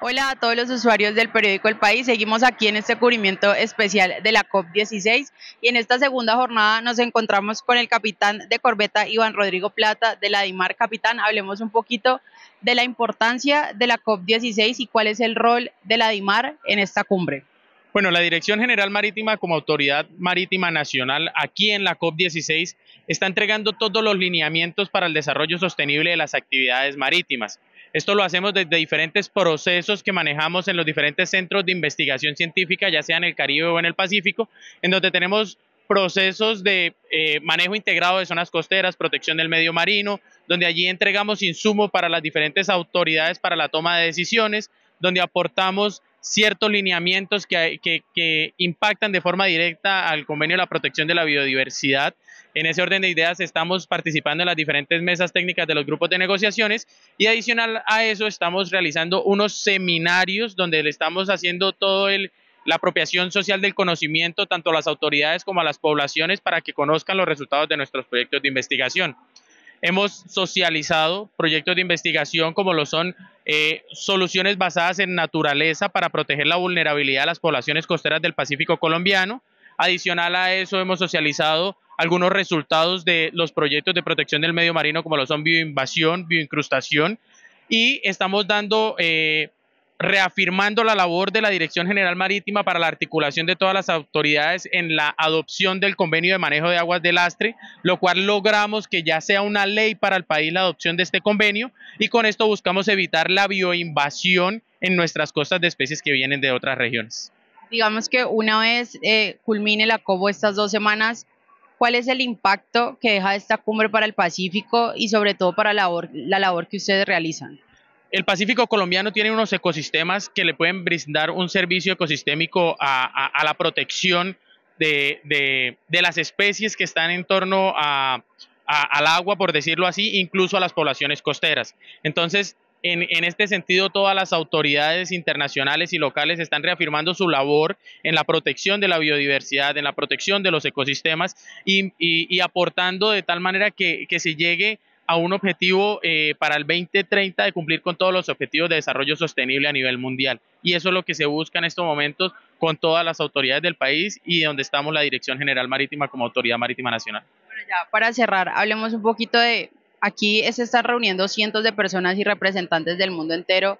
Hola a todos los usuarios del periódico El País. Seguimos aquí en este cubrimiento especial de la COP16 y en esta segunda jornada nos encontramos con el capitán de corbeta Iván Rodrigo Plata de la DIMAR. Capitán, hablemos un poquito de la importancia de la COP16 y cuál es el rol de la DIMAR en esta cumbre. Bueno, la Dirección General Marítima como Autoridad Marítima Nacional aquí en la COP16 está entregando todos los lineamientos para el desarrollo sostenible de las actividades marítimas. Esto lo hacemos desde diferentes procesos que manejamos en los diferentes centros de investigación científica, ya sea en el Caribe o en el Pacífico, en donde tenemos procesos de eh, manejo integrado de zonas costeras, protección del medio marino, donde allí entregamos insumo para las diferentes autoridades para la toma de decisiones, donde aportamos ciertos lineamientos que impactan de forma directa al convenio de la protección de la biodiversidad en ese orden de ideas estamos participando en las diferentes mesas técnicas de los grupos de negociaciones y adicional a eso estamos realizando unos seminarios donde le estamos haciendo todo la apropiación social del conocimiento tanto a las autoridades como a las poblaciones para que conozcan los resultados de nuestros proyectos de investigación. Hemos socializado proyectos de investigación como lo son eh, soluciones basadas en naturaleza para proteger la vulnerabilidad de las poblaciones costeras del Pacífico colombiano. Adicional a eso hemos socializado algunos resultados de los proyectos de protección del medio marino, como lo son bioinvasión, bioincrustación, y estamos dando, eh, reafirmando la labor de la Dirección General Marítima para la articulación de todas las autoridades en la adopción del convenio de manejo de aguas del lastre, lo cual logramos que ya sea una ley para el país la adopción de este convenio, y con esto buscamos evitar la bioinvasión en nuestras costas de especies que vienen de otras regiones digamos que una vez eh, culmine la COBO estas dos semanas, cuál es el impacto que deja esta cumbre para el Pacífico y sobre todo para la labor, la labor que ustedes realizan. El Pacífico colombiano tiene unos ecosistemas que le pueden brindar un servicio ecosistémico a, la protección de, las especies que están en torno al agua, por decirlo así, incluso a las poblaciones costeras. Entonces, en, este sentido, todas las autoridades internacionales y locales están reafirmando su labor en la protección de la biodiversidad, en la protección de los ecosistemas y, aportando de tal manera que, se llegue a un objetivo eh, para el 2030 de cumplir con todos los objetivos de desarrollo sostenible a nivel mundial. Y eso es lo que se busca en estos momentos con todas las autoridades del país y donde estamos la Dirección General Marítima como Autoridad Marítima Nacional. para cerrar, hablemos un poquito de Aquí se están reuniendo cientos de personas y representantes del mundo entero.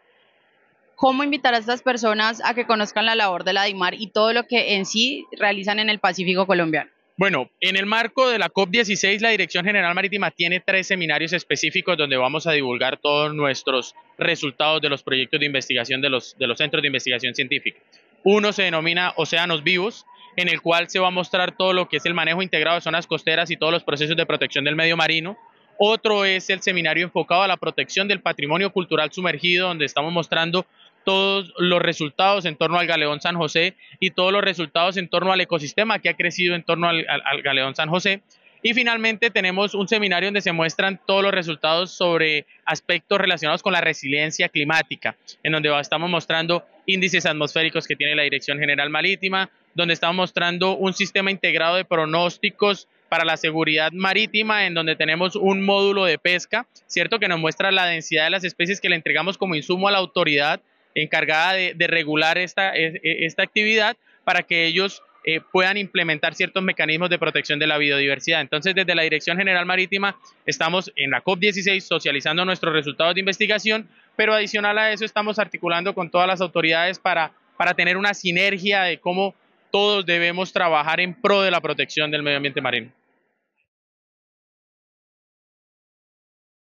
¿Cómo invitar a estas personas a que conozcan la labor de la DIMAR y todo lo que en sí realizan en el Pacífico colombiano? Bueno, en el marco de la COP16, la Dirección General Marítima tiene tres seminarios específicos donde vamos a divulgar todos nuestros resultados de los proyectos de investigación de los, de los centros de investigación científica. Uno se denomina Océanos Vivos, en el cual se va a mostrar todo lo que es el manejo integrado de zonas costeras y todos los procesos de protección del medio marino. Otro es el seminario enfocado a la protección del patrimonio cultural sumergido, donde estamos mostrando todos los resultados en torno al Galeón San José y todos los resultados en torno al ecosistema que ha crecido en torno al, Galeón San José. Y finalmente tenemos un seminario donde se muestran todos los resultados sobre aspectos relacionados con la resiliencia climática, en donde estamos mostrando índices atmosféricos que tiene la Dirección General Marítima, donde estamos mostrando un sistema integrado de pronósticos para la seguridad marítima, en donde tenemos un módulo de pesca, ¿cierto? Que nos muestra la densidad de las especies que le entregamos como insumo a la autoridad encargada de, regular e, e, esta, actividad para que ellos eh, puedan implementar ciertos mecanismos de protección de la biodiversidad. Entonces, desde la Dirección General Marítima estamos en la COP16 socializando nuestros resultados de investigación, pero adicional a eso estamos articulando con todas las autoridades para tener una sinergia de cómo todos debemos trabajar en pro de la protección del medio ambiente marino.